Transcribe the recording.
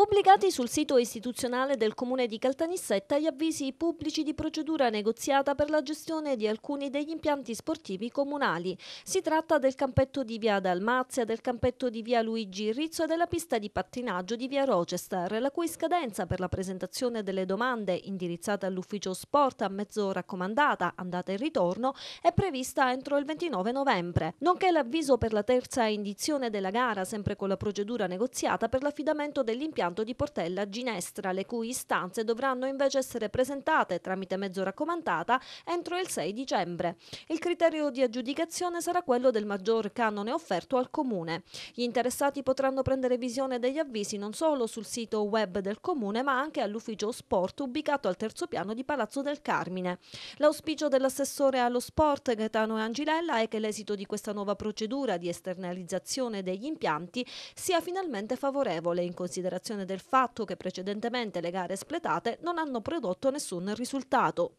Pubblicati sul sito istituzionale del Comune di Caltanissetta gli avvisi pubblici di procedura negoziata per la gestione di alcuni degli impianti sportivi comunali. Si tratta del campetto di via Dalmazia, del campetto di via Luigi Rizzo e della pista di pattinaggio di via Rochester, la cui scadenza per la presentazione delle domande indirizzate all'ufficio sport a mezz'ora comandata, andata e ritorno, è prevista entro il 29 novembre. Nonché l'avviso per la terza indizione della gara, sempre con la procedura negoziata per l'affidamento dell'impianto impianto di Portella Ginestra, le cui istanze dovranno invece essere presentate tramite mezzo raccomandata entro il 6 dicembre. Il criterio di aggiudicazione sarà quello del maggior canone offerto al Comune. Gli interessati potranno prendere visione degli avvisi non solo sul sito web del Comune, ma anche all'ufficio sport ubicato al terzo piano di Palazzo del Carmine. L'auspicio dell'assessore allo sport Gaetano Angilella è che l'esito di questa nuova procedura di esternalizzazione degli impianti sia finalmente favorevole in considerazione del fatto che precedentemente le gare espletate non hanno prodotto nessun risultato.